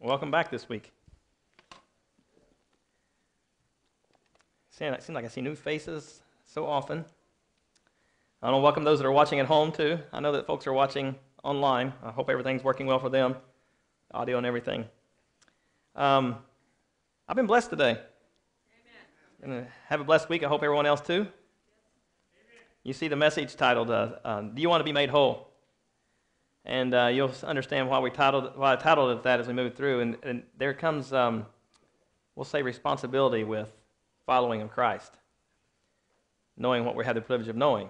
Welcome back this week. It seems like I see new faces so often. I want to welcome those that are watching at home, too. I know that folks are watching online. I hope everything's working well for them, audio and everything. Um, I've been blessed today. Amen. Have a blessed week. I hope everyone else, too. Amen. You see the message titled, uh, uh, Do You Want to Be Made Whole? and uh, you'll understand why we titled why I titled it that as we move through. And, and there comes, um, we'll say, responsibility with following of Christ, knowing what we have the privilege of knowing.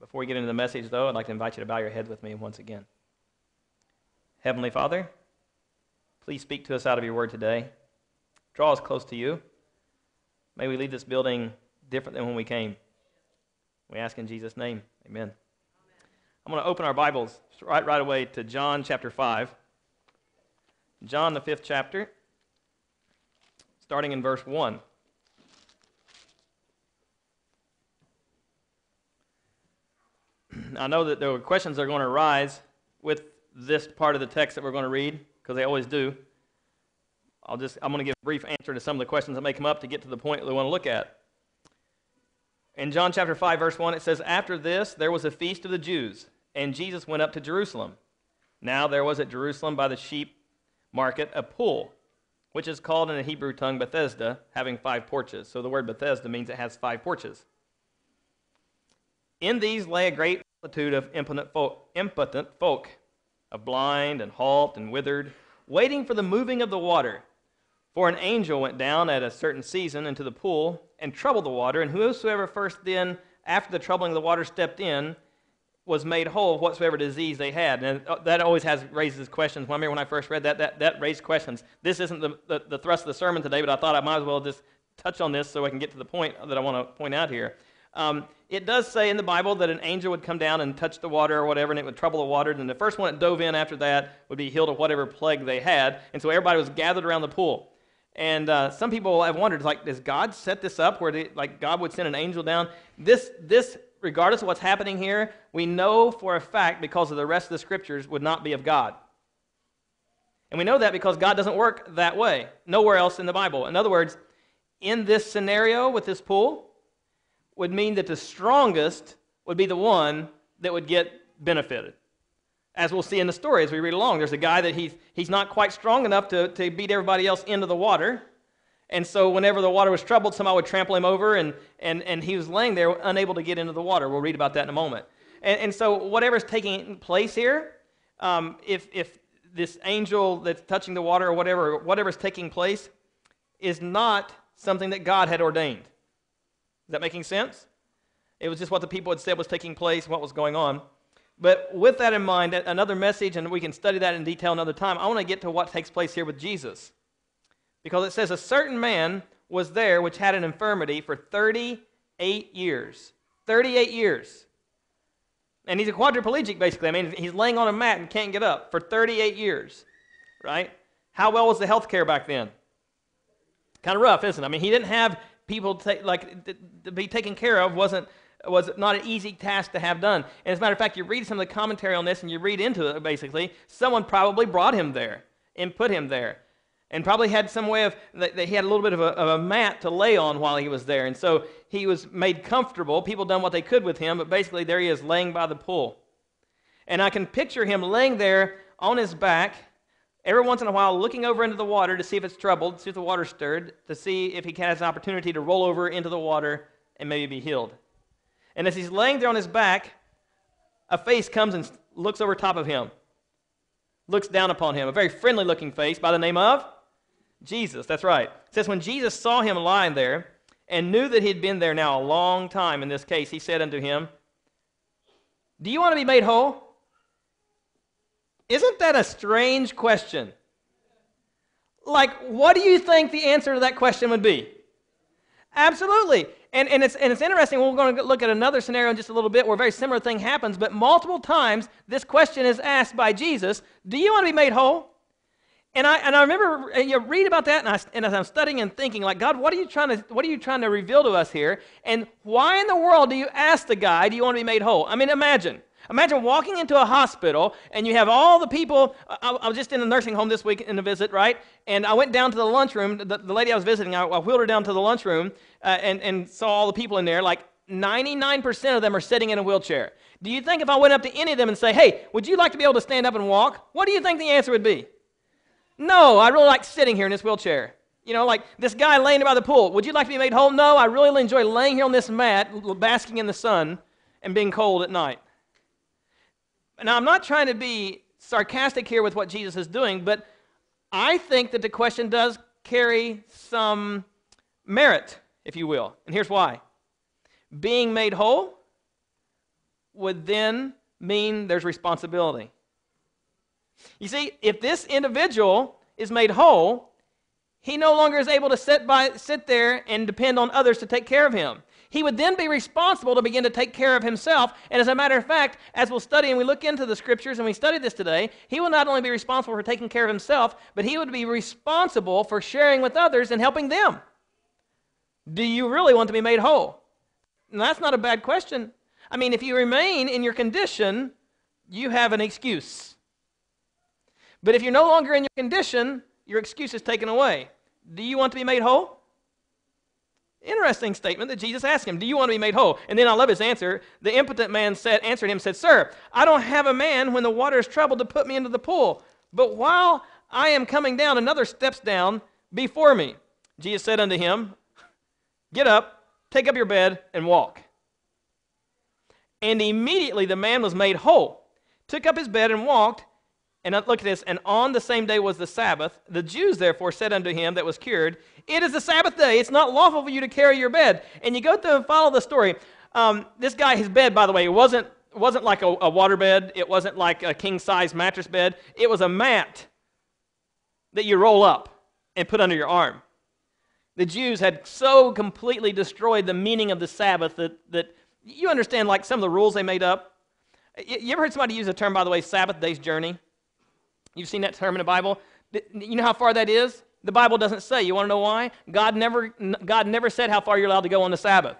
Before we get into the message, though, I'd like to invite you to bow your heads with me once again. Heavenly Father, please speak to us out of your word today. Draw us close to you. May we leave this building different than when we came. We ask in Jesus' name. Amen. Amen. I'm going to open our Bibles right, right away to John chapter 5. John, the fifth chapter, starting in verse 1. I know that there are questions that are going to arise with this part of the text that we're going to read, because they always do. I'll just, I'm going to give a brief answer to some of the questions that may come up to get to the point that we want to look at. In John chapter 5, verse 1, it says, After this, there was a feast of the Jews and Jesus went up to Jerusalem. Now there was at Jerusalem by the sheep market a pool, which is called in the Hebrew tongue Bethesda, having five porches. So the word Bethesda means it has five porches. In these lay a great multitude of impotent folk, impotent folk of blind and halt and withered, waiting for the moving of the water. For an angel went down at a certain season into the pool and troubled the water, and whosoever first then, after the troubling of the water, stepped in, was made whole of whatsoever disease they had. And that always has raises questions. Well, I remember when I first read that, that, that raised questions. This isn't the, the, the, thrust of the sermon today, but I thought I might as well just touch on this so I can get to the point that I want to point out here. Um, it does say in the Bible that an angel would come down and touch the water or whatever, and it would trouble the water. And the first one that dove in after that would be healed of whatever plague they had. And so everybody was gathered around the pool. And uh, some people have wondered, like, does God set this up where, they, like, God would send an angel down? This, this regardless of what's happening here, we know for a fact because of the rest of the scriptures would not be of God. And we know that because God doesn't work that way, nowhere else in the Bible. In other words, in this scenario with this pool, would mean that the strongest would be the one that would get benefited. As we'll see in the story as we read along, there's a guy that he's, he's not quite strong enough to, to beat everybody else into the water. And so, whenever the water was troubled, somebody would trample him over, and, and, and he was laying there unable to get into the water. We'll read about that in a moment. And, and so, whatever's taking place here, um, if, if this angel that's touching the water or whatever, whatever's taking place, is not something that God had ordained. Is that making sense? It was just what the people had said was taking place, what was going on. But with that in mind, another message, and we can study that in detail another time. I want to get to what takes place here with Jesus because it says, A certain man was there which had an infirmity for 38 years. 38 years. And he's a quadriplegic, basically. I mean, he's laying on a mat and can't get up for 38 years, right? How well was the health care back then? Kind of rough, isn't it? I mean, he didn't have people to, take, like, to, be taken care of, wasn't was not an easy task to have done. And as a matter of fact, you read some of the commentary on this and you read into it basically, someone probably brought him there and put him there and probably had some way of that he had a little bit of a, of a, mat to lay on while he was there and so he was made comfortable people done what they could with him but basically there he is laying by the pool and i can picture him laying there on his back every once in a while looking over into the water to see if it's troubled see if the water's stirred to see if he has an opportunity to roll over into the water and maybe be healed and as he's laying there on his back a face comes and looks over top of him looks down upon him a very friendly looking face by the name of Jesus, that's right. It says, When Jesus saw him lying there and knew that he'd been there now a long time in this case, he said unto him, Do you want to be made whole? Isn't that a strange question? Like, what do you think the answer to that question would be? Absolutely. And, and, it's, and it's interesting, we're going to look at another scenario in just a little bit where a very similar thing happens, but multiple times this question is asked by Jesus Do you want to be made whole? And I, and I remember uh, you read about that, and, I, and as I'm studying and thinking, like, God, what are, you trying to, what are you trying to reveal to us here? And why in the world do you ask the guy, do you want to be made whole? I mean, imagine. Imagine walking into a hospital and you have all the people. I, I, was just in a nursing home this week in a visit, right? And I went down to the lunchroom. The, the lady I was visiting, I, I wheeled her down to the lunchroom uh, and, and saw all the people in there. Like 99% of them are sitting in a wheelchair. Do you think if I went up to any of them and say, hey, would you like to be able to stand up and walk? What do you think the answer would be? No, I really like sitting here in this wheelchair. You know, like this guy laying by the pool. Would you like to be made whole? No, I really enjoy laying here on this mat, basking in the sun, and being cold at night. Now, I'm not trying to be sarcastic here with what Jesus is doing, but I think that the question does carry some merit, if you will. And here's why being made whole would then mean there's responsibility. You see, if this individual is made whole, he no longer is able to sit, by, sit there and depend on others to take care of him. He would then be responsible to begin to take care of himself. And as a matter of fact, as we'll study and we look into the scriptures and we study this today, he will not only be responsible for taking care of himself, but he would be responsible for sharing with others and helping them. Do you really want to be made whole? And that's not a bad question. I mean, if you remain in your condition, you have an excuse. But if you're no longer in your condition, your excuse is taken away. Do you want to be made whole? Interesting statement that Jesus asked him, Do you want to be made whole? And then I love his answer. The impotent man said, answered him, said, Sir, I don't have a man when the water is troubled to put me into the pool. But while I am coming down, another steps down before me. Jesus said unto him, Get up, take up your bed, and walk. And immediately the man was made whole, took up his bed, and walked. And uh, look at this. And on the same day was the Sabbath. The Jews therefore said unto him that was cured, It is the Sabbath day. It's not lawful for you to carry your bed. And you go through and follow the story. Um, this guy, his bed, by the way, it wasn't, wasn't like a, a water bed. It wasn't like a king size mattress bed. It was a mat that you roll up and put under your arm. The Jews had so completely destroyed the meaning of the Sabbath that, that you understand, like some of the rules they made up. You ever heard somebody use the term, by the way, Sabbath day's journey? You've seen that term in the Bible. You know how far that is? The Bible doesn't say. You want to know why? God never, God never said how far you're allowed to go on the Sabbath.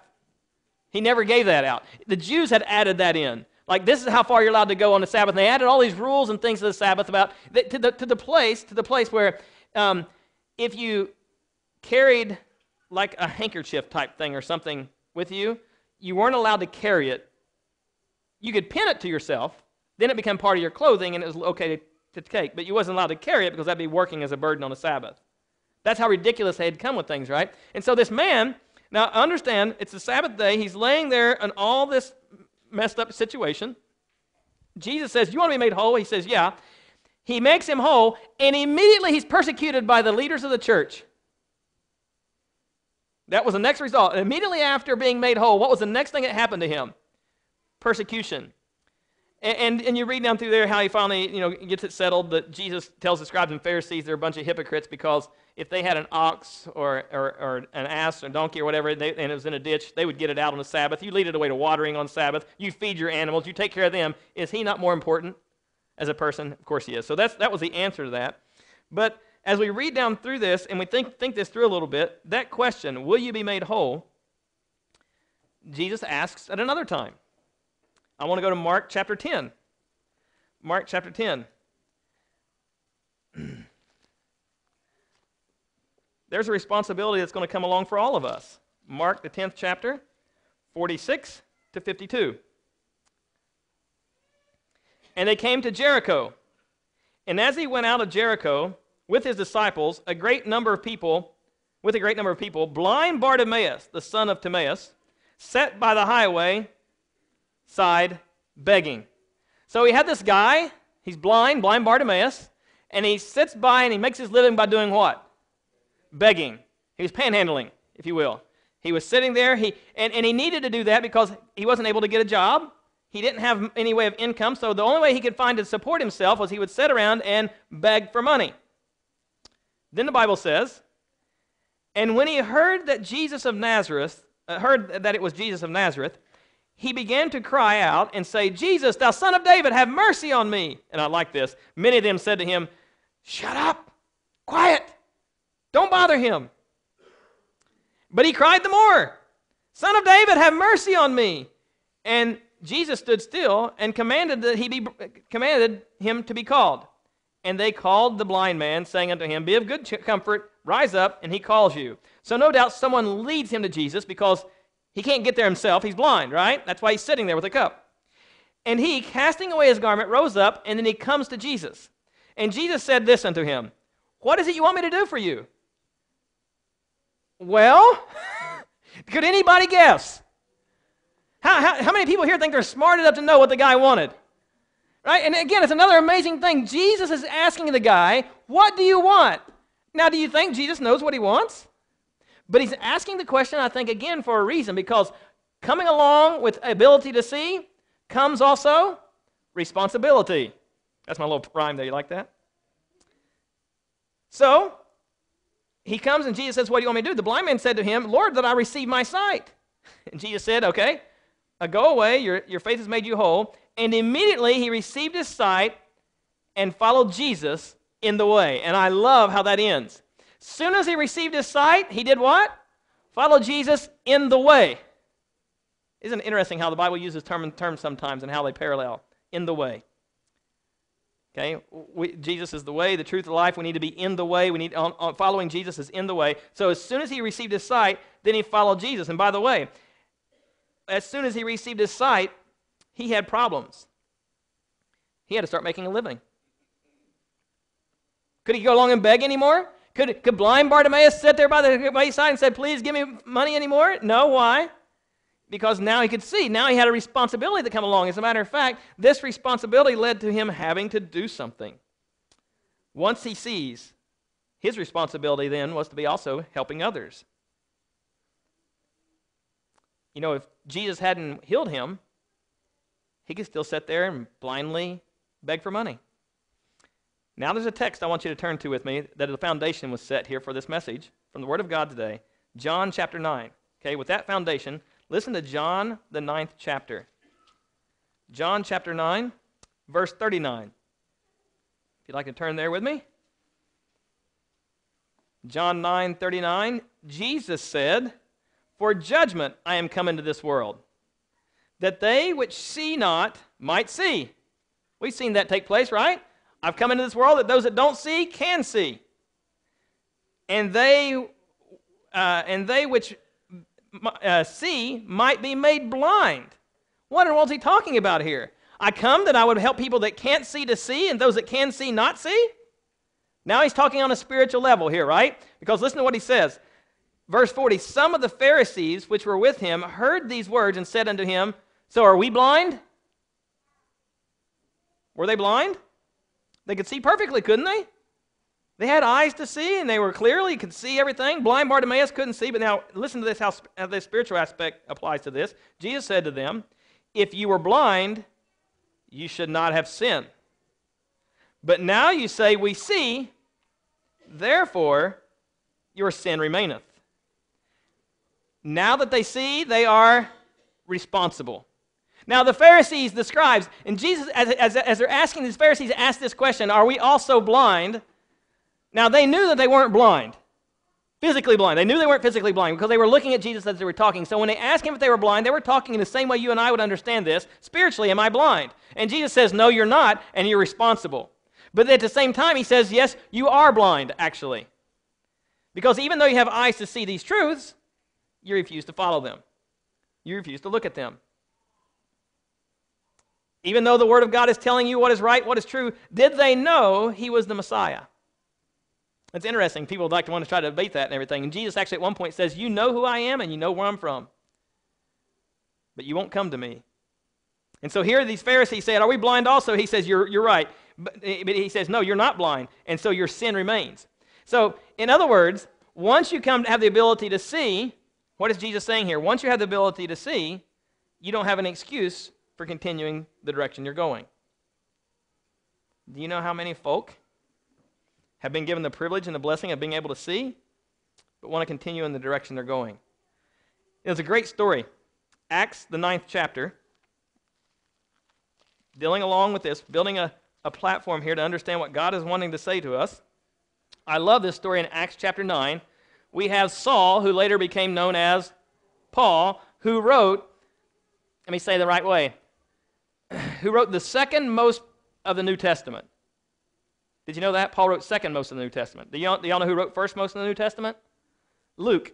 He never gave that out. The Jews had added that in. Like, this is how far you're allowed to go on the Sabbath. And they added all these rules and things to the Sabbath about, to the, to the place, to the place where um, if you carried like a handkerchief type thing or something with you, you weren't allowed to carry it. You could pin it to yourself, then it became part of your clothing and it was okay to take, but you wasn't allowed to carry it because that'd be working as a burden on the Sabbath. That's how ridiculous they had come with things, right? And so this man, now understand, it's the Sabbath day. He's laying there in all this messed up situation. Jesus says, You want to be made whole? He says, Yeah. He makes him whole, and immediately he's persecuted by the leaders of the church. That was the next result. immediately after being made whole, what was the next thing that happened to him? Persecution. And, and, and, you read down through there how he finally you know, gets it settled that Jesus tells the scribes and Pharisees they're a bunch of hypocrites because if they had an ox or, or, or an ass or donkey or whatever they, and it was in a ditch, they would get it out on the Sabbath. You lead it away to watering on Sabbath. You feed your animals. You take care of them. Is he not more important as a person? Of course he is. So that's, that was the answer to that. But as we read down through this and we think, think this through a little bit, that question, will you be made whole, Jesus asks at another time. I want to go to Mark chapter 10. Mark chapter 10. There's a responsibility that's going to come along for all of us. Mark, the 10th chapter, 46 to 52. And they came to Jericho. And as he went out of Jericho with his disciples, a great number of people, with a great number of people, blind Bartimaeus, the son of Timaeus, sat by the highway side begging. So he had this guy, he's blind, blind Bartimaeus, and he sits by and he makes his living by doing what? Begging. He was panhandling, if you will. He was sitting there, he, and, and he needed to do that because he wasn't able to get a job. He didn't have any way of income, so the only way he could find to support himself was he would sit around and beg for money. Then the Bible says, and when he heard that Jesus of Nazareth, uh, heard that it was Jesus of Nazareth, he began to cry out and say, Jesus, thou son of David, have mercy on me. And I like this. Many of them said to him, Shut up, quiet, don't bother him. But he cried the more, Son of David, have mercy on me. And Jesus stood still and commanded that he be commanded him to be called. And they called the blind man, saying unto him, Be of good comfort, rise up, and he calls you. So no doubt someone leads him to Jesus because he can't get there himself. He's blind, right? That's why he's sitting there with a cup. And he, casting away his garment, rose up, and then he comes to Jesus. And Jesus said this unto him What is it you want me to do for you? Well, could anybody guess? How, how, how many people here think they're smart enough to know what the guy wanted? Right? And again, it's another amazing thing. Jesus is asking the guy, What do you want? Now, do you think Jesus knows what he wants? But he's asking the question, I think, again, for a reason, because coming along with ability to see comes also responsibility. That's my little rhyme there. You like that? So he comes and Jesus says, What do you want me to do? The blind man said to him, Lord, that I receive my sight. And Jesus said, Okay, uh, go away. Your, your faith has made you whole. And immediately he received his sight and followed Jesus in the way. And I love how that ends. Soon as he received his sight, he did what? Follow Jesus in the way. Isn't it interesting how the Bible uses terms term sometimes and how they parallel? In the way. Okay, we, Jesus is the way, the truth, the life. We need to be in the way. We need on, on, following Jesus is in the way. So as soon as he received his sight, then he followed Jesus. And by the way, as soon as he received his sight, he had problems. He had to start making a living. Could he go along and beg anymore? Could, could blind Bartimaeus sit there by the wayside and say, Please give me money anymore? No, why? Because now he could see. Now he had a responsibility that come along. As a matter of fact, this responsibility led to him having to do something. Once he sees, his responsibility then was to be also helping others. You know, if Jesus hadn't healed him, he could still sit there and blindly beg for money. Now there's a text I want you to turn to with me that the foundation was set here for this message from the Word of God today, John chapter 9. Okay, with that foundation, listen to John, the ninth chapter. John chapter 9, verse 39. If you'd like to turn there with me. John 9, 39. Jesus said, For judgment I am come into this world, that they which see not might see. We've seen that take place, right? I've come into this world that those that don't see can see. And they, uh, and they which uh, see might be made blind. What in the world is he talking about here? I come that I would help people that can't see to see and those that can see not see? Now he's talking on a spiritual level here, right? Because listen to what he says. Verse 40 Some of the Pharisees which were with him heard these words and said unto him, So are we blind? Were they blind? They could see perfectly, couldn't they? They had eyes to see, and they were clearly could see everything. Blind Bartimaeus couldn't see, but now listen to this how, how uh, this spiritual aspect applies to this. Jesus said to them, "If you were blind, you should not have sinned. But now you say we see, therefore your sin remaineth." Now that they see, they are responsible. Now, the Pharisees, the scribes, and Jesus, as, as, as they're asking these Pharisees, ask this question Are we also blind? Now, they knew that they weren't blind, physically blind. They knew they weren't physically blind because they were looking at Jesus as they were talking. So, when they asked him if they were blind, they were talking in the same way you and I would understand this spiritually, am I blind? And Jesus says, No, you're not, and you're responsible. But at the same time, he says, Yes, you are blind, actually. Because even though you have eyes to see these truths, you refuse to follow them, you refuse to look at them even though the Word of God is telling you what is right, what is true, did they know he was the Messiah? It's interesting. People like to want to try to debate that and everything. And Jesus actually at one point says, You know who I am and you know where I'm from, but you won't come to me. And so here these Pharisees said, Are we blind also? He says, You're, you're right. But, but he says, No, you're not blind. And so your sin remains. So, in other words, once you come to have the ability to see, what is Jesus saying here? Once you have the ability to see, you don't have an excuse for continuing the direction you're going. Do you know how many folk have been given the privilege and the blessing of being able to see, but want to continue in the direction they're going? It's a great story. Acts, the ninth chapter, dealing along with this, building a, a platform here to understand what God is wanting to say to us. I love this story in Acts chapter 9. We have Saul, who later became known as Paul, who wrote, let me say the right way, who wrote the second most of the New Testament. Did you know that? Paul wrote second most of the New Testament. Do y'all, do y'all know who wrote first most of the New Testament? Luke.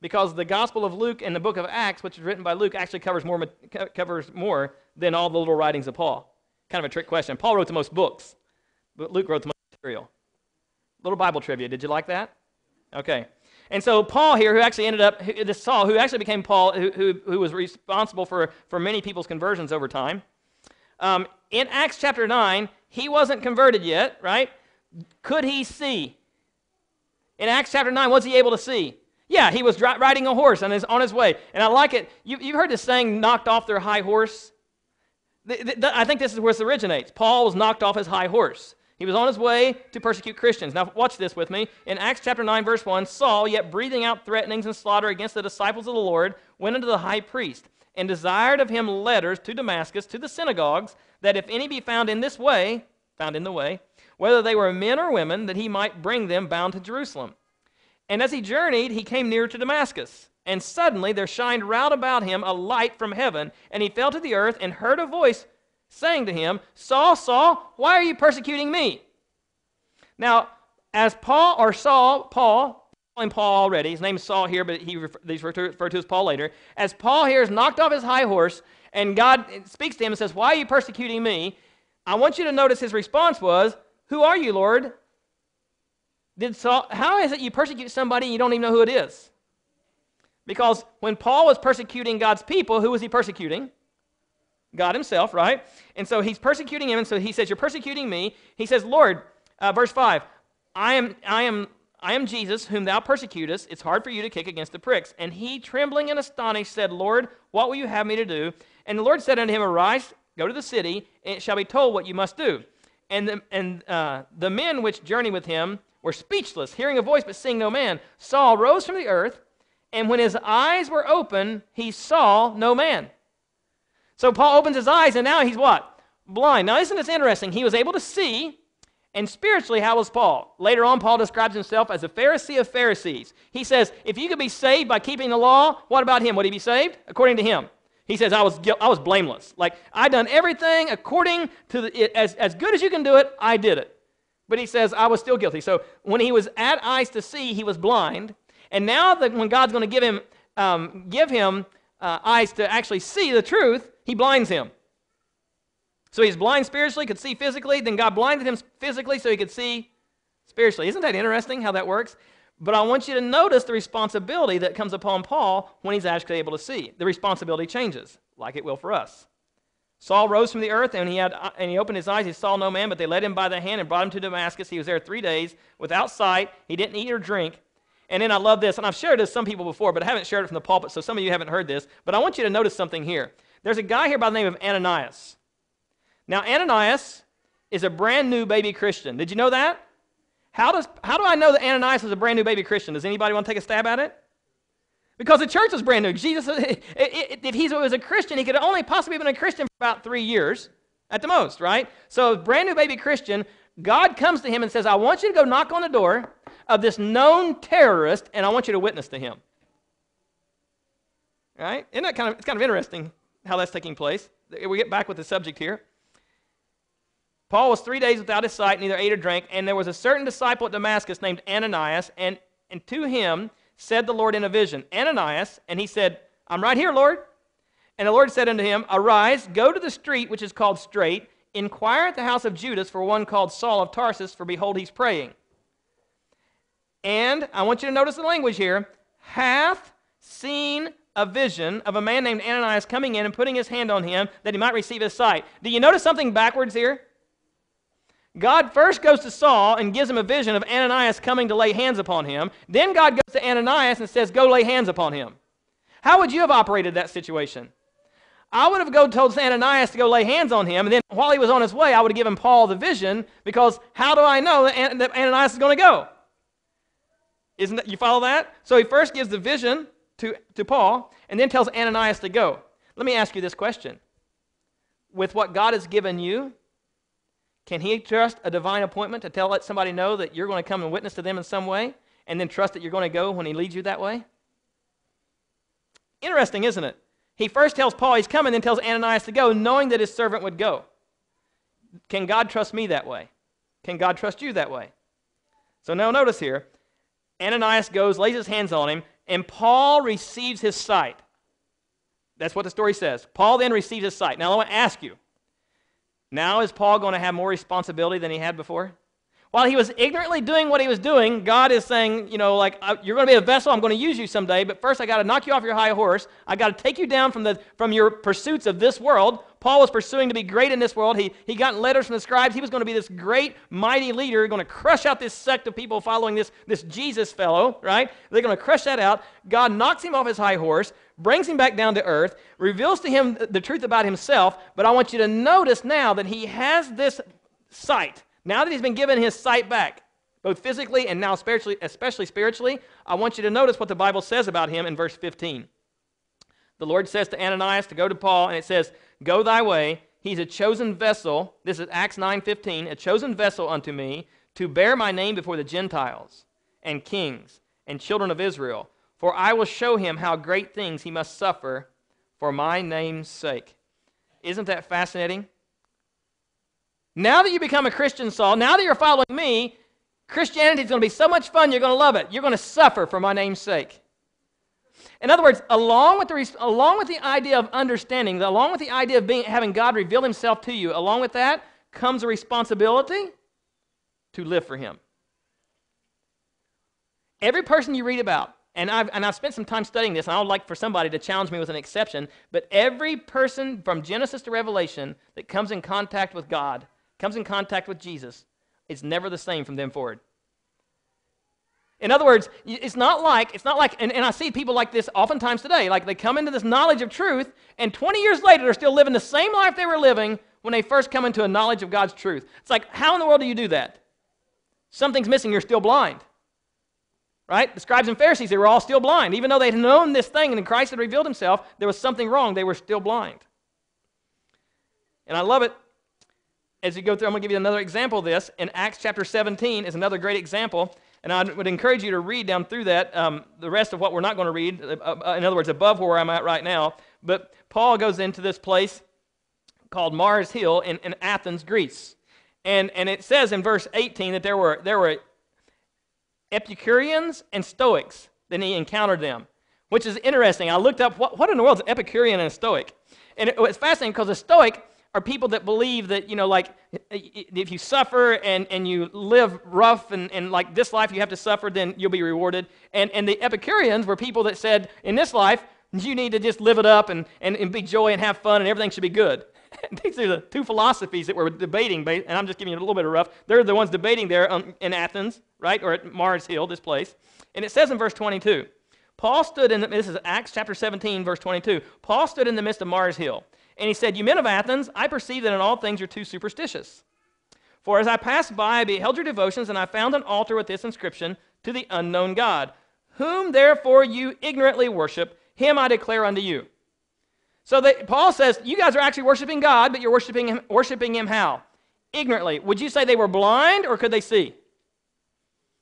Because the Gospel of Luke and the book of Acts, which is written by Luke, actually covers more, covers more than all the little writings of Paul. Kind of a trick question. Paul wrote the most books, but Luke wrote the most material. Little Bible trivia. Did you like that? Okay. And so Paul here, who actually ended up, this Saul, who actually became Paul, who, who, who, was responsible for, for many people's conversions over time, um, in Acts chapter 9, he wasn't converted yet, right? Could he see? In Acts chapter 9, was he able to see? Yeah, he was riding a horse and is on his way. And I like it. You, have heard this saying, knocked off their high horse. The, the, the, I think this is where this originates. Paul was knocked off his high horse. He was on his way to persecute Christians. Now, watch this with me. In Acts chapter 9, verse 1, Saul, yet breathing out threatenings and slaughter against the disciples of the Lord, went unto the high priest and desired of him letters to Damascus, to the synagogues, that if any be found in this way, found in the way, whether they were men or women, that he might bring them bound to Jerusalem. And as he journeyed, he came near to Damascus. And suddenly there shined round about him a light from heaven, and he fell to the earth and heard a voice saying to him, Saul, Saul, why are you persecuting me? Now, as Paul or Saul, Paul, calling Paul already, his name is Saul here, but he he's referred to as Paul later. As Paul here is knocked off his high horse, and God speaks to him and says, Why are you persecuting me? I want you to notice his response was, Who are you, Lord? Did Saul, how is it you persecute somebody and you don't even know who it is? Because when Paul was persecuting God's people, who was he persecuting? God himself, right? And so he's persecuting him. And so he says, You're persecuting me. He says, Lord, uh, verse 5, I am, I, am, I am Jesus, whom thou persecutest. It's hard for you to kick against the pricks. And he, trembling and astonished, said, Lord, what will you have me to do? And the Lord said unto him, Arise, go to the city, and it shall be told what you must do. And the, and, uh, the men which journeyed with him were speechless, hearing a voice, but seeing no man. Saul rose from the earth, and when his eyes were open, he saw no man. So Paul opens his eyes, and now he's what? Blind. Now, isn't this interesting? He was able to see, and spiritually, how was Paul? Later on, Paul describes himself as a Pharisee of Pharisees. He says, if you could be saved by keeping the law, what about him? Would he be saved? According to him. He says, I was, I was blameless. Like, I done everything according to the, as, as good as you can do it, I did it. But he says, I was still guilty. So when he was at eyes to see, he was blind. And now that when God's going to give him, um, give him uh, eyes to actually see the truth, he blinds him. So he's blind spiritually, could see physically, then God blinded him physically so he could see spiritually. Isn't that interesting how that works? But I want you to notice the responsibility that comes upon Paul when he's actually able to see. The responsibility changes, like it will for us. Saul rose from the earth, and he, had, and he opened his eyes. He saw no man, but they led him by the hand and brought him to Damascus. He was there three days without sight. He didn't eat or drink. And then I love this, and I've shared this with some people before, but I haven't shared it from the pulpit, so some of you haven't heard this. But I want you to notice something here. There's a guy here by the name of Ananias. Now, Ananias is a brand new baby Christian. Did you know that? How, does, how do I know that Ananias is a brand new baby Christian? Does anybody want to take a stab at it? Because the church was brand new. Jesus, if he was a Christian, he could only possibly have been a Christian for about three years at the most, right? So, brand new baby Christian, God comes to him and says, I want you to go knock on the door of this known terrorist and I want you to witness to him. Right? Isn't that kind of, it's kind of interesting? how that's taking place. We get back with the subject here. Paul was three days without his sight, neither ate or drank, and there was a certain disciple at Damascus named Ananias, and, and to him said the Lord in a vision, Ananias, and he said, I'm right here, Lord. And the Lord said unto him, Arise, go to the street which is called Straight, inquire at the house of Judas for one called Saul of Tarsus, for behold, he's praying. And I want you to notice the language here hath seen a vision of a man named Ananias coming in and putting his hand on him that he might receive his sight. Do you notice something backwards here? God first goes to Saul and gives him a vision of Ananias coming to lay hands upon him. Then God goes to Ananias and says, Go lay hands upon him. How would you have operated that situation? I would have go told Ananias to go lay hands on him, and then while he was on his way, I would have given Paul the vision because how do I know that Ananias is going to go? Isn't that, you follow that? So he first gives the vision, to, to Paul and then tells Ananias to go. Let me ask you this question. With what God has given you, can he trust a divine appointment to tell let somebody know that you're going to come and witness to them in some way and then trust that you're going to go when he leads you that way? Interesting, isn't it? He first tells Paul he's coming, then tells Ananias to go, knowing that his servant would go. Can God trust me that way? Can God trust you that way? So now notice here Ananias goes, lays his hands on him, and Paul receives his sight. That's what the story says. Paul then receives his sight. Now, I want to ask you now is Paul going to have more responsibility than he had before? While he was ignorantly doing what he was doing, God is saying, you know, like, you're going to be a vessel. I'm going to use you someday. But first, I got to knock you off your high horse. I got to take you down from, the, from your pursuits of this world Paul was pursuing to be great in this world. He, he got letters from the scribes. He was going to be this great, mighty leader, going to crush out this sect of people following this, this Jesus fellow, right? They're going to crush that out. God knocks him off his high horse, brings him back down to earth, reveals to him the truth about himself. But I want you to notice now that he has this sight. Now that he's been given his sight back, both physically and now spiritually, especially spiritually, I want you to notice what the Bible says about him in verse 15. The Lord says to Ananias to go to Paul, and it says, Go thy way. He's a chosen vessel. This is Acts 9:15, a chosen vessel unto me to bear my name before the Gentiles and kings and children of Israel. For I will show him how great things he must suffer for my name's sake. Isn't that fascinating? Now that you become a Christian, Saul, now that you're following me, Christianity is going to be so much fun, you're going to love it. You're going to suffer for my name's sake. In other words, along with the, along with the idea of understanding, along with the idea of being, having God reveal himself to you, along with that comes a responsibility to live for him. Every person you read about, and I've, and I've spent some time studying this, and I would like for somebody to challenge me with an exception, but every person from Genesis to Revelation that comes in contact with God, comes in contact with Jesus, is never the same from then forward. In other words, it's not like, it's not like, and, and I see people like this oftentimes today. Like they come into this knowledge of truth, and 20 years later, they're still living the same life they were living when they first come into a knowledge of God's truth. It's like, how in the world do you do that? Something's missing, you're still blind. Right? The scribes and Pharisees, they were all still blind. Even though they had known this thing and Christ had revealed himself, there was something wrong. They were still blind. And I love it. As you go through, I'm going to give you another example of this. In Acts chapter 17 is another great example. And I would encourage you to read down through that um, the rest of what we're not going to read, uh, uh, in other words, above where I'm at right now. But Paul goes into this place called Mars Hill in, in Athens, Greece. And, and it says in verse 18 that there were, there were Epicureans and Stoics. Then he encountered them, which is interesting. I looked up what, what in the world is an Epicurean and a Stoic? And it was fascinating because a Stoic are people that believe that, you know, like if you suffer and, and you live rough and, and like this life you have to suffer, then you'll be rewarded. And, and the Epicureans were people that said, in this life, you need to just live it up and, and, and be joy and have fun and everything should be good. These are the two philosophies that we're debating, and I'm just giving you a little bit of rough. They're the ones debating there um, in Athens, right, or at Mars Hill, this place. And it says in verse 22, Paul stood in, the, this is Acts chapter 17, verse 22. Paul stood in the midst of Mars Hill and he said, You men of Athens, I perceive that in all things you're too superstitious. For as I passed by, I beheld your devotions, and I found an altar with this inscription to the unknown God, whom therefore you ignorantly worship, him I declare unto you. So they, Paul says, You guys are actually worshiping God, but you're worshiping him, worshiping him how? Ignorantly. Would you say they were blind or could they see?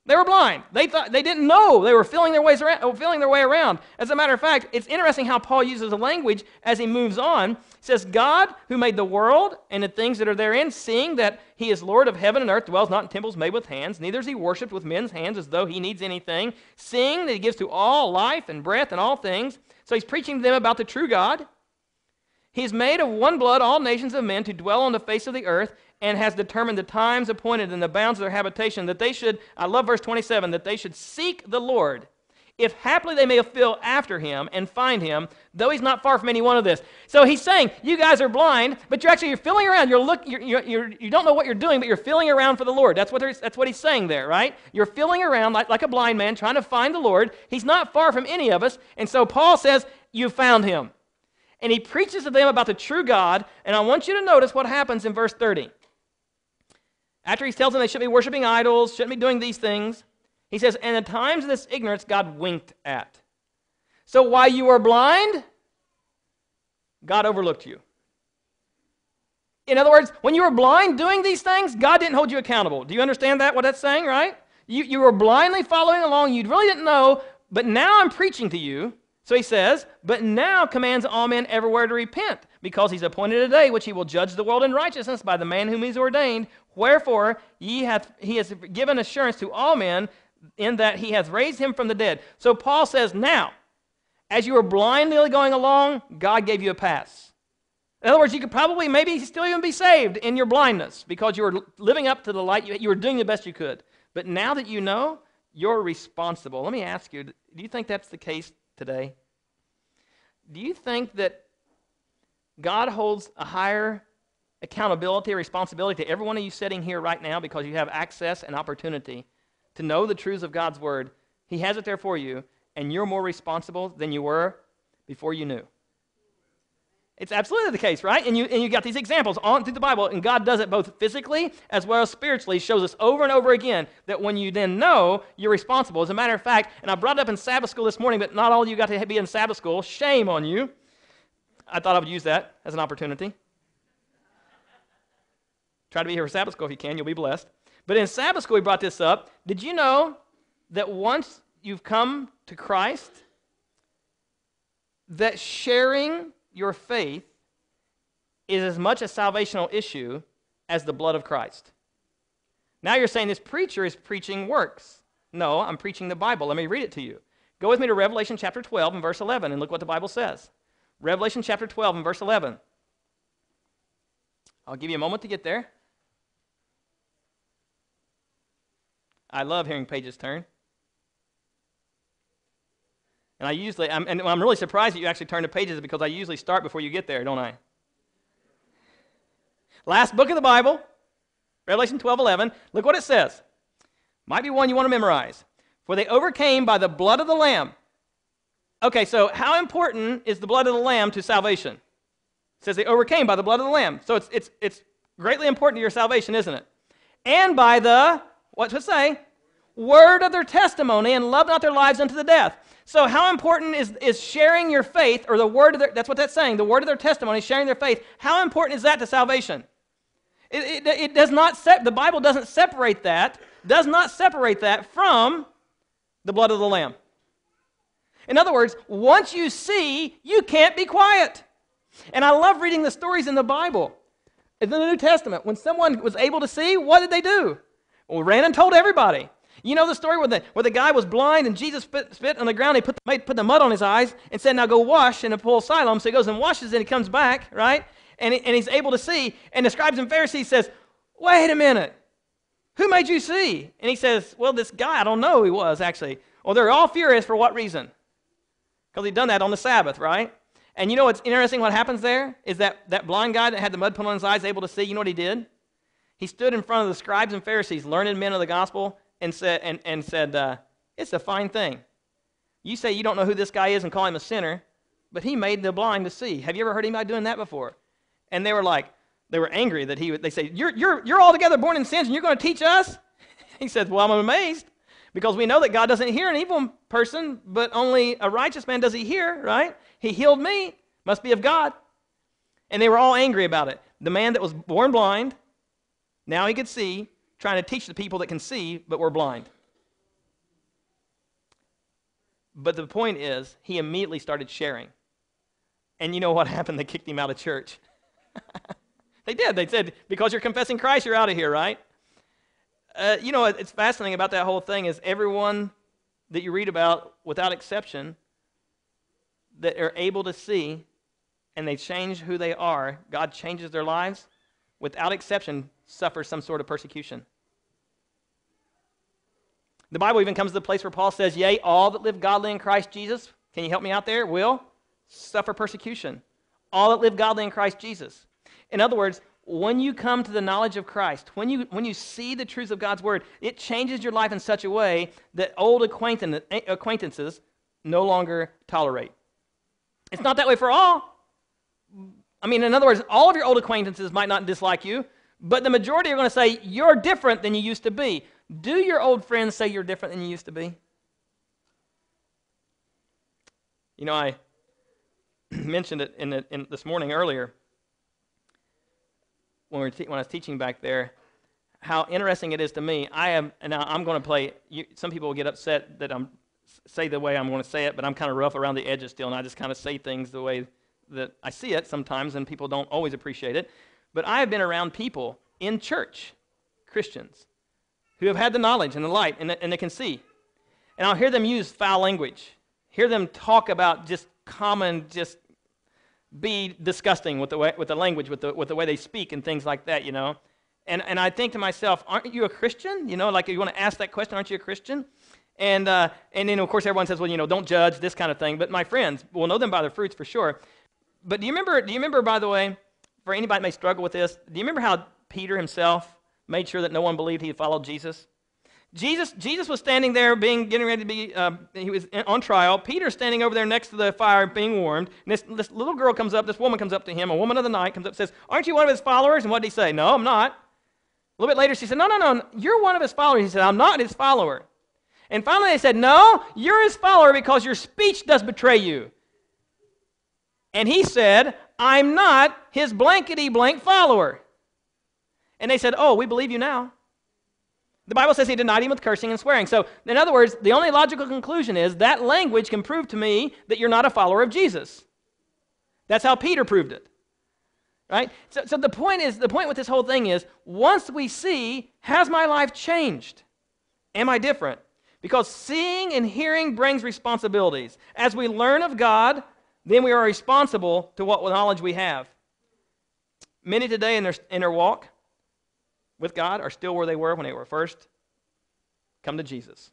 They were blind. They thought they didn't know. They were feeling their ways around, feeling their way around. As a matter of fact, it's interesting how Paul uses the language as he moves on. He says, "God, who made the world and the things that are therein, seeing that He is Lord of heaven and earth, dwells not in temples made with hands, neither is He worshipped with men's hands as though He needs anything, seeing that He gives to all life and breath and all things." So he's preaching to them about the true God. He's made of one blood all nations of men to dwell on the face of the earth, and has determined the times appointed and the bounds of their habitation, that they should, I love verse 27, that they should seek the Lord, if haply they may feel after him and find him, though he's not far from any one of this. So he's saying, you guys are blind, but you're actually you're feeling around. You're look, you're, you're, you're, looking you you you do not know what you're doing, but you're feeling around for the Lord. That's what, that's what he's saying there, right? You're feeling around like, like a blind man trying to find the Lord. He's not far from any of us. And so Paul says, you found him. And he preaches to them about the true God. And I want you to notice what happens in verse 30. After he tells them they shouldn't be worshiping idols, shouldn't be doing these things, he says, And the times of this ignorance God winked at. So while you were blind, God overlooked you. In other words, when you were blind doing these things, God didn't hold you accountable. Do you understand that, what that's saying, right? You, you were blindly following along. You really didn't know, but now I'm preaching to you. So he says, But now commands all men everywhere to repent because he's appointed a day which he will judge the world in righteousness by the man whom he's ordained. Wherefore ye hath, he has given assurance to all men in that he hath raised him from the dead. So Paul says, Now, as you were blindly going along, God gave you a pass. In other words, you could probably maybe still even be saved in your blindness because you were living up to the light, you were doing the best you could. But now that you know, you're responsible. Let me ask you do you think that's the case today? Do you think that God holds a higher accountability, responsibility to every one of you sitting here right now because you have access and opportunity to know the truths of God's word. He has it there for you, and you're more responsible than you were before you knew. It's absolutely the case, right? And you and you got these examples on through the Bible, and God does it both physically as well as spiritually. shows us over and over again that when you then know, you're responsible. As a matter of fact, and I brought it up in Sabbath school this morning, but not all of you got to be in Sabbath school. Shame on you. I thought I would use that as an opportunity. Try to be here for Sabbath school if you can, you'll be blessed. But in Sabbath school, we brought this up. Did you know that once you've come to Christ, that sharing your faith is as much a salvational issue as the blood of Christ? Now you're saying this preacher is preaching works. No, I'm preaching the Bible. Let me read it to you. Go with me to Revelation chapter 12 and verse 11 and look what the Bible says. Revelation chapter 12 and verse 11. I'll give you a moment to get there. I love hearing pages turn. And I usually, I'm, and I'm really surprised that you actually turn the pages because I usually start before you get there, don't I? Last book of the Bible, Revelation 12 11. Look what it says. Might be one you want to memorize. For they overcame by the blood of the Lamb Okay, so how important is the blood of the Lamb to salvation? It says they overcame by the blood of the Lamb. So it's, it's, it's greatly important to your salvation, isn't it? And by the, what's it say? Word of their testimony and love not their lives unto the death. So, how important is, is sharing your faith or the word of their, that's what that's saying, the word of their testimony, sharing their faith. How important is that to salvation? It, it, it does not, se- the Bible doesn't separate that, does not separate that from the blood of the Lamb. In other words, once you see, you can't be quiet. And I love reading the stories in the Bible. In the New Testament, when someone was able to see, what did they do? Well, ran and told everybody. You know the story where the, where the guy was blind and Jesus spit, spit on the ground, he put the, put the mud on his eyes and said, Now go wash in a pool of Siloam. So he goes and washes and he comes back, right? And, he, and he's able to see. And the scribes and Pharisees says, Wait a minute. Who made you see? And he says, Well, this guy, I don't know who he was actually. Well, they're all furious for what reason? because he'd done that on the Sabbath, right? And you know what's interesting? What happens there is that that blind guy that had the mud put on his eyes, able to see. You know what he did? He stood in front of the scribes and Pharisees, learned men of the gospel, and said, and, and said uh, "It's a fine thing. You say you don't know who this guy is and call him a sinner, but he made the blind to see. Have you ever heard anybody doing that before?" And they were like, they were angry that he. They say, "You're you're you're altogether born in sins, and you're going to teach us." he said, "Well, I'm amazed." Because we know that God doesn't hear an evil person, but only a righteous man does he hear, right? He healed me, must be of God. And they were all angry about it. The man that was born blind, now he could see, trying to teach the people that can see but were blind. But the point is, he immediately started sharing. And you know what happened? They kicked him out of church. they did. They said, Because you're confessing Christ, you're out of here, right? uh, you know, it's fascinating about that whole thing is everyone that you read about, without exception, that are able to see and they change who they are, God changes their lives, without exception, suffer some sort of persecution. The Bible even comes to the place where Paul says, Yea, all that live godly in Christ Jesus, can you help me out there? Will suffer persecution. All that live godly in Christ Jesus. In other words, when you come to the knowledge of Christ, when you, when you see the truths of God's word, it changes your life in such a way that old acquaintances no longer tolerate. It's not that way for all. I mean, in other words, all of your old acquaintances might not dislike you, but the majority are going to say, You're different than you used to be. Do your old friends say you're different than you used to be? You know, I mentioned it in, the, in this morning earlier when, we are te- when I was teaching back there how interesting it is to me. I am now. I'm going to play. You, some people will get upset that I'm say the way I'm going to say it, but I'm kind of rough around the edges still, and I just kind of say things the way that I see it sometimes, and people don't always appreciate it. But I have been around people in church, Christians, who have had the knowledge and the light, and, and they can see. And I'll hear them use foul language, hear them talk about just common, just be disgusting with the, way, with the language, with the, with the way they speak, and things like that, you know. And, and I think to myself, aren't you a Christian? You know, like you want to ask that question, aren't you a Christian? And, uh, and then, of course, everyone says, well, you know, don't judge, this kind of thing. But my friends, we'll know them by their fruits for sure. But do you remember, do you remember by the way, for anybody that may struggle with this, do you remember how Peter himself made sure that no one believed he had followed Jesus? Jesus, Jesus was standing there being getting ready to be, uh, he was on trial. Peter's standing over there next to the fire being warmed. And this, this little girl comes up, this woman comes up to him, a woman of the night comes up and says, Aren't you one of his followers? And what did he say? No, I'm not. A little bit later, she said, No, no, no, you're one of his followers. He said, I'm not his follower. And finally, they said, No, you're his follower because your speech does betray you. And he said, I'm not his blankety blank follower. And they said, Oh, we believe you now. The Bible says he denied him with cursing and swearing. So, in other words, the only logical conclusion is that language can prove to me that you're not a follower of Jesus. That's how Peter proved it. Right? So, so the point is the point with this whole thing is once we see, has my life changed? Am I different? Because seeing and hearing brings responsibilities. As we learn of God, then we are responsible to what knowledge we have. Many today in their, in their walk with God are still where they were when they were first come to Jesus.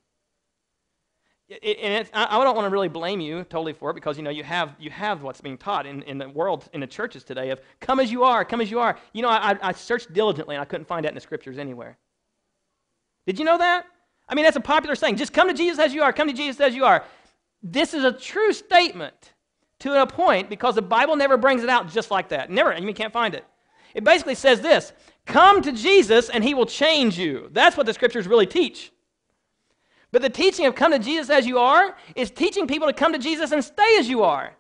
It, and I don't want to really blame you totally for it because you know you have you have what's being taught in, in the world in the churches today of come as you are, come as you are. You know, I, I searched diligently and I couldn't find that in the scriptures anywhere. Did you know that? I mean, that's a popular saying. Just come to Jesus as you are. Come to Jesus as you are. This is a true statement to a point because the Bible never brings it out just like that. Never. You can't find it. It basically says this Come to Jesus and he will change you. That's what the scriptures really teach. But the teaching of come to Jesus as you are is teaching people to come to Jesus and stay as you are.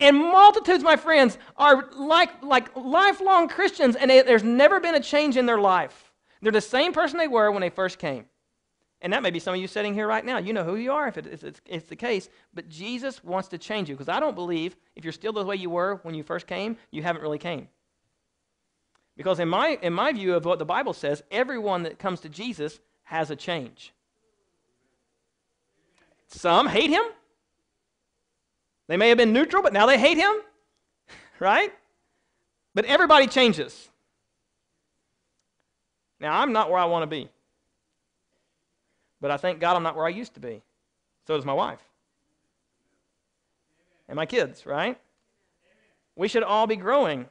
And multitudes, my friends, are like, like lifelong Christians, and they, there's never been a change in their life. They're the same person they were when they first came. And that may be some of you sitting here right now. You know who you are if, it, if it's, it's the case. But Jesus wants to change you because I don't believe if you're still the way you were when you first came, you haven't really came. Because in my, in my view of what the Bible says, everyone that comes to Jesus has a change. Some hate him. They may have been neutral, but now they hate him, right? But everybody changes. Now, I'm not where I want to be. But I thank God I'm not where I used to be. So does my wife and my kids, right? We should all be growing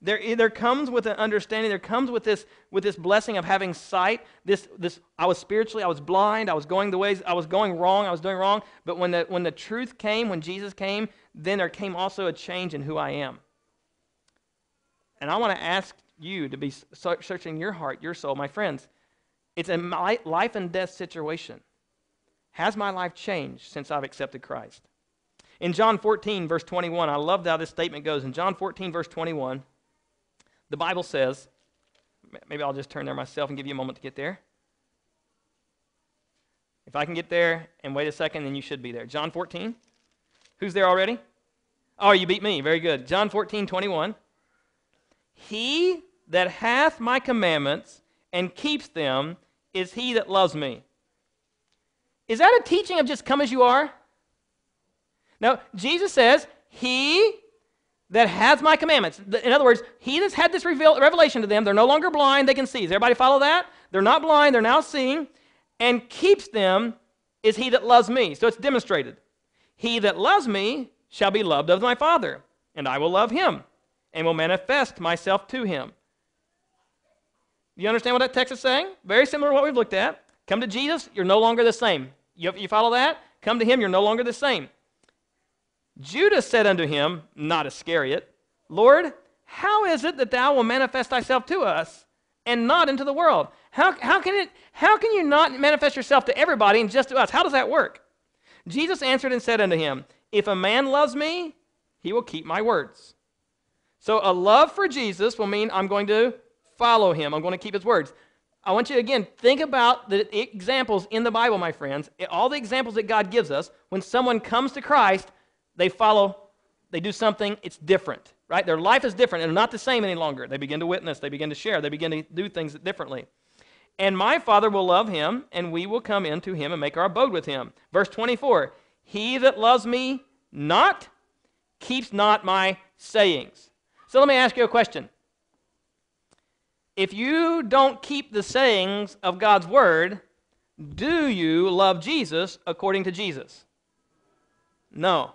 there, there comes with an understanding, there comes with this, with this blessing of having sight. This, this, I was spiritually, I was blind, I was going the ways, I was going wrong, I was doing wrong. But when the, when the truth came, when Jesus came, then there came also a change in who I am. And I want to ask you to be searching your heart, your soul, my friends. It's a life and death situation. Has my life changed since I've accepted Christ? In John 14, verse 21, I love how this statement goes. In John 14, verse 21, the Bible says, maybe I'll just turn there myself and give you a moment to get there. If I can get there and wait a second, then you should be there. John 14. Who's there already? Oh, you beat me. Very good. John 14, 21. He that hath my commandments and keeps them is he that loves me. Is that a teaching of just come as you are? No, Jesus says, He that has my commandments. In other words, he that's had this reveal, revelation to them, they're no longer blind, they can see. Does everybody follow that? They're not blind, they're now seeing. And keeps them is he that loves me. So it's demonstrated. He that loves me shall be loved of my Father, and I will love him, and will manifest myself to him. You understand what that text is saying? Very similar to what we've looked at. Come to Jesus, you're no longer the same. You, you follow that? Come to him, you're no longer the same. Judas said unto him, not Iscariot, Lord, how is it that thou wilt manifest thyself to us and not into the world? How, how, can it, how can you not manifest yourself to everybody and just to us? How does that work? Jesus answered and said unto him, If a man loves me, he will keep my words. So a love for Jesus will mean I'm going to follow him, I'm going to keep his words. I want you to again think about the examples in the Bible, my friends, all the examples that God gives us when someone comes to Christ they follow, they do something, it's different, right? Their life is different and not the same any longer. They begin to witness, they begin to share, they begin to do things differently. And my Father will love him, and we will come into him and make our abode with him. Verse 24 He that loves me not keeps not my sayings. So let me ask you a question. If you don't keep the sayings of God's word, do you love Jesus according to Jesus? No.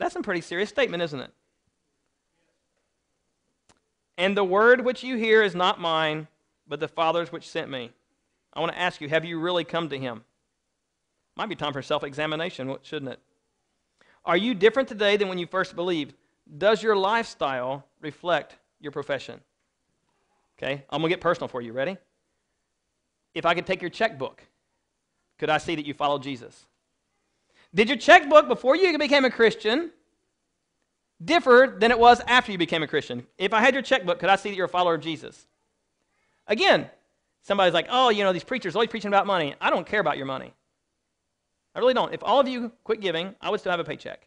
That's a pretty serious statement, isn't it? And the word which you hear is not mine, but the Father's which sent me. I want to ask you, have you really come to him? Might be time for self examination, shouldn't it? Are you different today than when you first believed? Does your lifestyle reflect your profession? Okay, I'm going to get personal for you. Ready? If I could take your checkbook, could I see that you follow Jesus? Did your checkbook before you became a Christian differ than it was after you became a Christian? If I had your checkbook, could I see that you're a follower of Jesus? Again, somebody's like, oh, you know, these preachers always preaching about money. I don't care about your money. I really don't. If all of you quit giving, I would still have a paycheck.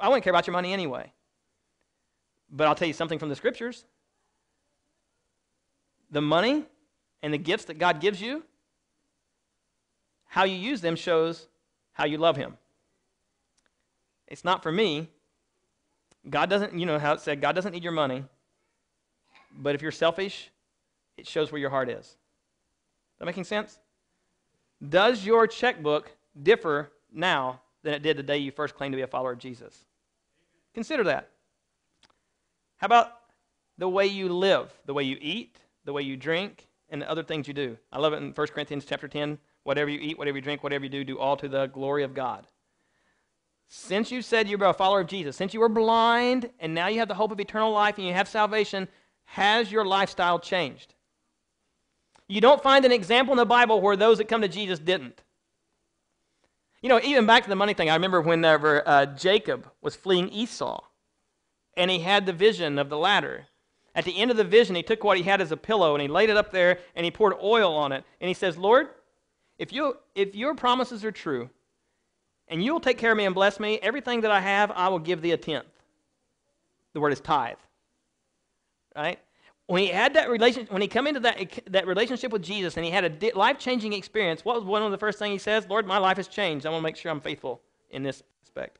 I wouldn't care about your money anyway. But I'll tell you something from the scriptures the money and the gifts that God gives you, how you use them shows how you love him. It's not for me. God doesn't, you know how it said, God doesn't need your money. But if you're selfish, it shows where your heart is. Is that making sense? Does your checkbook differ now than it did the day you first claimed to be a follower of Jesus? Consider that. How about the way you live, the way you eat, the way you drink, and the other things you do? I love it in 1 Corinthians chapter 10, Whatever you eat, whatever you drink, whatever you do, do all to the glory of God. Since you said you were a follower of Jesus, since you were blind and now you have the hope of eternal life and you have salvation, has your lifestyle changed? You don't find an example in the Bible where those that come to Jesus didn't. You know, even back to the money thing, I remember whenever uh, Jacob was fleeing Esau and he had the vision of the ladder. At the end of the vision, he took what he had as a pillow and he laid it up there and he poured oil on it. And he says, Lord, if, you, if your promises are true, and you'll take care of me and bless me, everything that I have, I will give thee a tenth. The word is tithe. Right? When he had that relationship, when he come into that, that relationship with Jesus and he had a di- life-changing experience, what was one of the first things he says? Lord, my life has changed. I want to make sure I'm faithful in this aspect.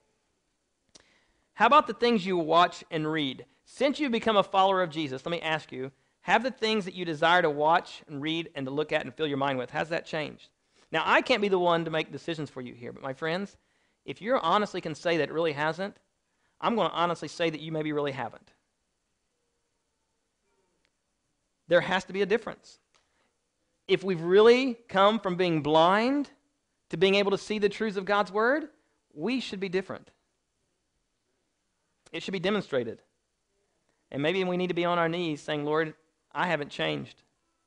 How about the things you watch and read? Since you've become a follower of Jesus, let me ask you, have the things that you desire to watch and read and to look at and fill your mind with, has that changed? Now, I can't be the one to make decisions for you here, but my friends, if you honestly can say that it really hasn't, I'm going to honestly say that you maybe really haven't. There has to be a difference. If we've really come from being blind to being able to see the truths of God's word, we should be different. It should be demonstrated. And maybe we need to be on our knees saying, Lord, I haven't changed.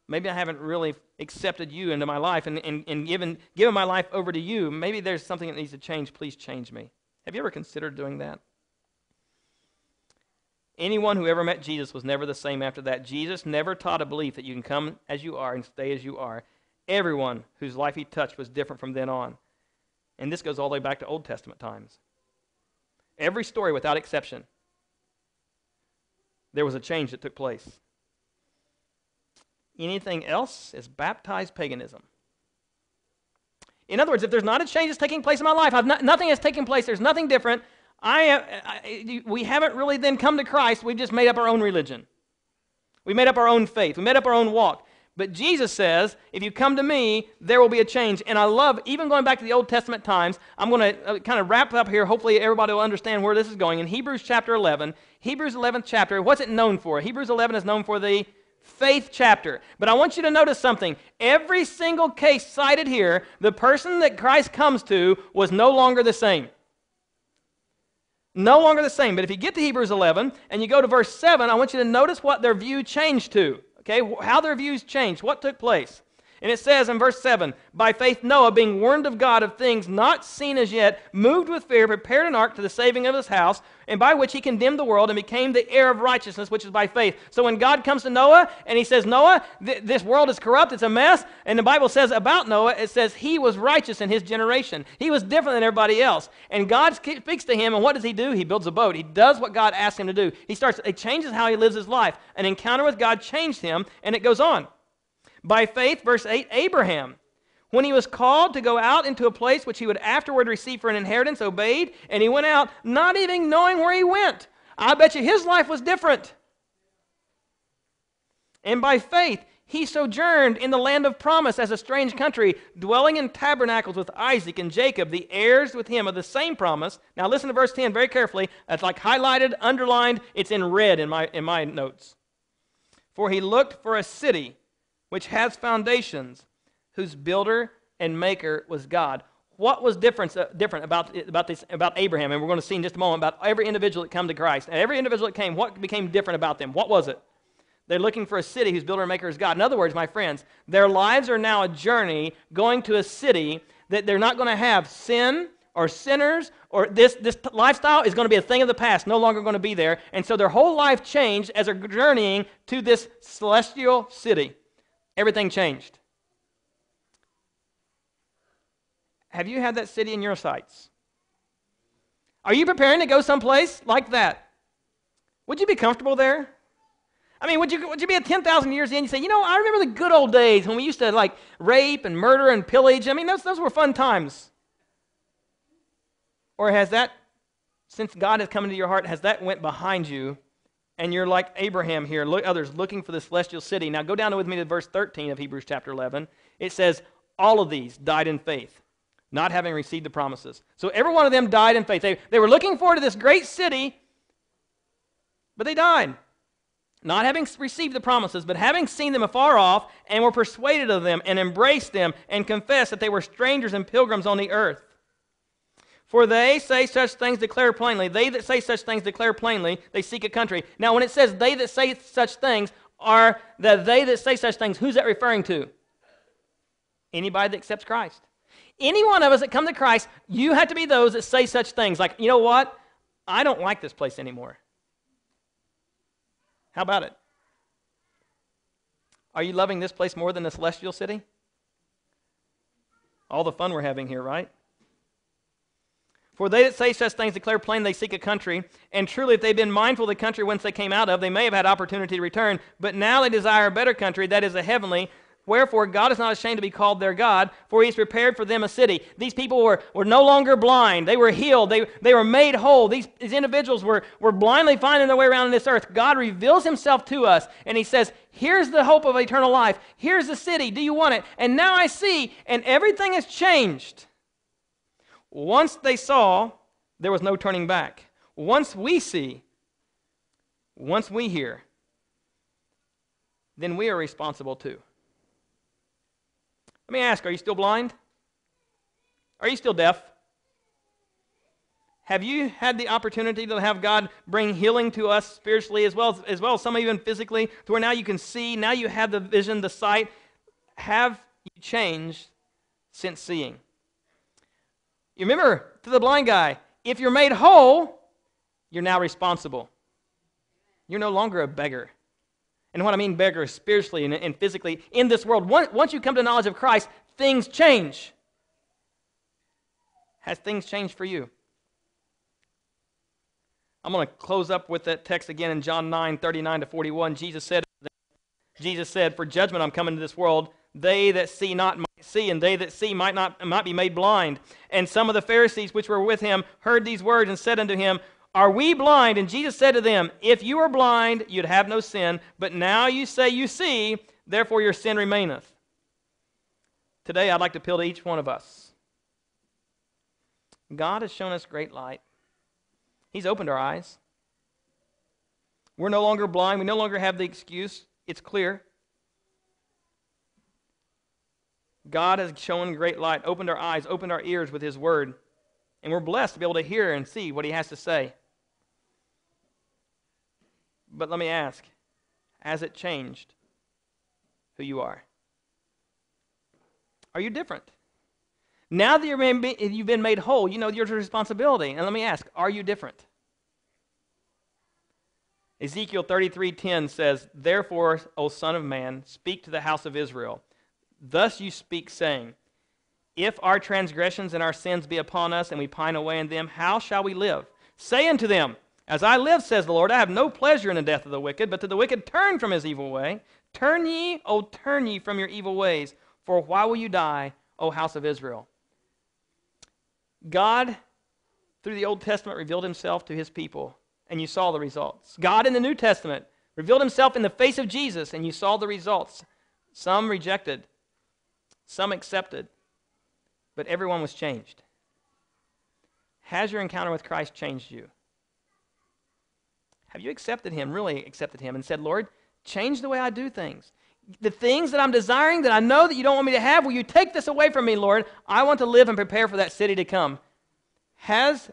Maybe I haven't really accepted you into my life and, and, and given, given my life over to you. Maybe there's something that needs to change. Please change me. Have you ever considered doing that? Anyone who ever met Jesus was never the same after that. Jesus never taught a belief that you can come as you are and stay as you are. Everyone whose life he touched was different from then on. And this goes all the way back to Old Testament times. Every story, without exception, there was a change that took place. Anything else is baptized paganism. In other words, if there's not a change that's taking place in my life, not, nothing has taken place, there's nothing different, I, uh, I, we haven't really then come to Christ, we've just made up our own religion. We made up our own faith, we made up our own walk. But Jesus says, if you come to me, there will be a change. And I love, even going back to the Old Testament times, I'm going to uh, kind of wrap up here. Hopefully, everybody will understand where this is going. In Hebrews chapter 11, Hebrews 11th chapter, what's it known for? Hebrews 11 is known for the faith chapter. But I want you to notice something. Every single case cited here, the person that Christ comes to was no longer the same. No longer the same. But if you get to Hebrews 11 and you go to verse 7, I want you to notice what their view changed to. Okay, how their views changed, what took place. And it says in verse 7 By faith, Noah, being warned of God of things not seen as yet, moved with fear, prepared an ark to the saving of his house, and by which he condemned the world and became the heir of righteousness, which is by faith. So when God comes to Noah and he says, Noah, th- this world is corrupt, it's a mess, and the Bible says about Noah, it says he was righteous in his generation. He was different than everybody else. And God speaks to him, and what does he do? He builds a boat. He does what God asks him to do. He starts, it changes how he lives his life. An encounter with God changed him, and it goes on. By faith, verse 8, Abraham, when he was called to go out into a place which he would afterward receive for an inheritance, obeyed, and he went out, not even knowing where he went. I bet you his life was different. And by faith, he sojourned in the land of promise as a strange country, dwelling in tabernacles with Isaac and Jacob, the heirs with him of the same promise. Now listen to verse 10 very carefully. That's like highlighted, underlined, it's in red in my, in my notes. For he looked for a city which has foundations, whose builder and maker was God. What was different, uh, different about, about, this, about Abraham? And we're going to see in just a moment about every individual that come to Christ. And every individual that came, what became different about them? What was it? They're looking for a city whose builder and maker is God. In other words, my friends, their lives are now a journey going to a city that they're not going to have sin or sinners or this, this lifestyle is going to be a thing of the past, no longer going to be there. And so their whole life changed as they're journeying to this celestial city. Everything changed. Have you had that city in your sights? Are you preparing to go someplace like that? Would you be comfortable there? I mean, would you, would you be at 10,000 years in? You say, you know, I remember the good old days when we used to like rape and murder and pillage. I mean, those, those were fun times. Or has that, since God has come into your heart, has that went behind you and you're like Abraham here, look, others looking for the celestial city. Now go down with me to verse 13 of Hebrews chapter 11. It says, All of these died in faith, not having received the promises. So every one of them died in faith. They, they were looking forward to this great city, but they died, not having received the promises, but having seen them afar off, and were persuaded of them, and embraced them, and confessed that they were strangers and pilgrims on the earth. For they say such things declare plainly. They that say such things declare plainly, they seek a country. Now, when it says they that say such things are the they that say such things, who's that referring to? Anybody that accepts Christ. Any one of us that come to Christ, you have to be those that say such things. Like, you know what? I don't like this place anymore. How about it? Are you loving this place more than the celestial city? All the fun we're having here, right? For they that say such things declare plain they seek a country, and truly, if they'd been mindful of the country whence they came out of, they may have had opportunity to return. But now they desire a better country, that is, a heavenly. Wherefore, God is not ashamed to be called their God, for He has prepared for them a city. These people were, were no longer blind. They were healed. They, they were made whole. These, these individuals were, were blindly finding their way around in this earth. God reveals Himself to us, and He says, Here's the hope of eternal life. Here's the city. Do you want it? And now I see, and everything has changed. Once they saw, there was no turning back. Once we see, once we hear, then we are responsible too. Let me ask are you still blind? Are you still deaf? Have you had the opportunity to have God bring healing to us spiritually as well as, as well as some even physically to where now you can see, now you have the vision, the sight? Have you changed since seeing? You remember to the blind guy, if you're made whole, you're now responsible. You're no longer a beggar. And what I mean beggar spiritually and, and physically in this world. Once you come to knowledge of Christ, things change. Has things changed for you? I'm going to close up with that text again in John 9, 39 to 41. Jesus said, Jesus said, For judgment I'm coming to this world they that see not might see, and they that see might not might be made blind. And some of the Pharisees which were with him heard these words and said unto him, Are we blind? And Jesus said to them, If you were blind, you'd have no sin, but now you say you see, therefore your sin remaineth. Today I'd like to appeal to each one of us. God has shown us great light. He's opened our eyes. We're no longer blind. We no longer have the excuse. It's clear. God has shown great light, opened our eyes, opened our ears with His word, and we're blessed to be able to hear and see what He has to say. But let me ask has it changed who you are? Are you different? Now that you've been made whole, you know your responsibility. And let me ask are you different? Ezekiel 33:10 says, "Therefore, O son of man, speak to the house of Israel Thus you speak, saying, If our transgressions and our sins be upon us, and we pine away in them, how shall we live? Say unto them, As I live, says the Lord, I have no pleasure in the death of the wicked, but that the wicked turn from his evil way. Turn ye, O turn ye from your evil ways, for why will you die, O house of Israel? God, through the Old Testament, revealed himself to his people, and you saw the results. God in the New Testament revealed himself in the face of Jesus, and you saw the results. Some rejected, some accepted, but everyone was changed. Has your encounter with Christ changed you? Have you accepted Him, really accepted Him, and said, Lord, change the way I do things? The things that I'm desiring that I know that you don't want me to have, will you take this away from me, Lord? I want to live and prepare for that city to come. Has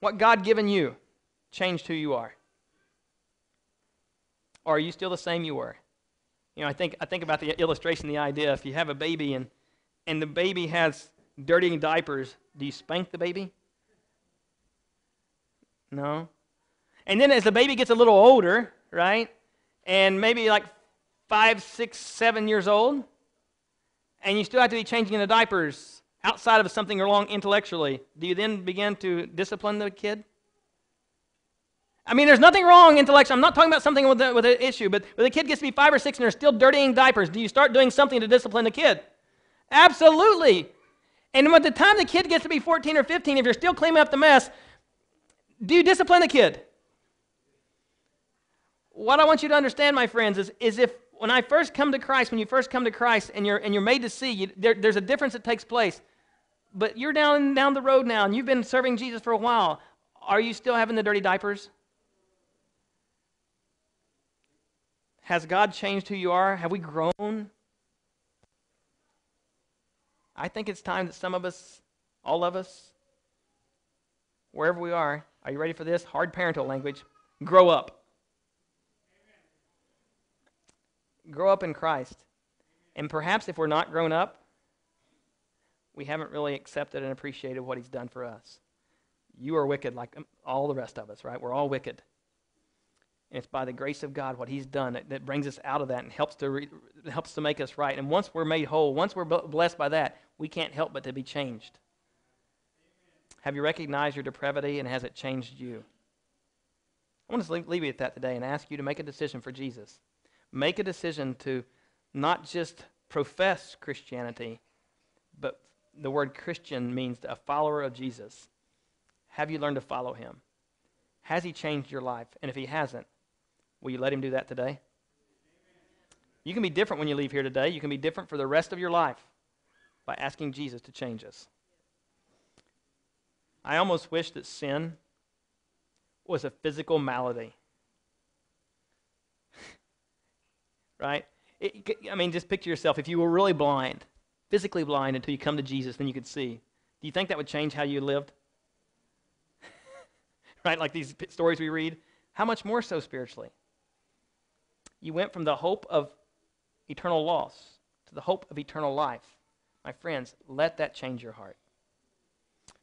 what God given you changed who you are? Or are you still the same you were? You know, I think, I think about the illustration, the idea if you have a baby and, and the baby has dirty diapers, do you spank the baby? No. And then as the baby gets a little older, right, and maybe like five, six, seven years old, and you still have to be changing the diapers outside of something along wrong intellectually, do you then begin to discipline the kid? I mean, there's nothing wrong intellectually. I'm not talking about something with, with an issue, but when the kid gets to be five or six and they're still dirtying diapers, do you start doing something to discipline the kid? Absolutely. And by the time the kid gets to be 14 or 15, if you're still cleaning up the mess, do you discipline the kid? What I want you to understand, my friends, is, is if when I first come to Christ, when you first come to Christ and you're, and you're made to see, you, there, there's a difference that takes place. But you're down, down the road now and you've been serving Jesus for a while. Are you still having the dirty diapers? Has God changed who you are? Have we grown? I think it's time that some of us, all of us, wherever we are, are you ready for this? Hard parental language. Grow up. Grow up in Christ. And perhaps if we're not grown up, we haven't really accepted and appreciated what He's done for us. You are wicked like all the rest of us, right? We're all wicked. And it's by the grace of God what He's done that, that brings us out of that and helps to, re, helps to make us right. And once we're made whole, once we're blessed by that, we can't help but to be changed. Have you recognized your depravity and has it changed you? I want to leave, leave you at that today and ask you to make a decision for Jesus. Make a decision to not just profess Christianity, but the word Christian means a follower of Jesus. Have you learned to follow him? Has he changed your life? And if he hasn't, Will you let Him do that today? You can be different when you leave here today. You can be different for the rest of your life by asking Jesus to change us. I almost wish that sin was a physical malady. right? It, I mean, just picture yourself if you were really blind, physically blind until you come to Jesus, then you could see. Do you think that would change how you lived? right? Like these stories we read. How much more so spiritually? You went from the hope of eternal loss to the hope of eternal life. My friends, let that change your heart.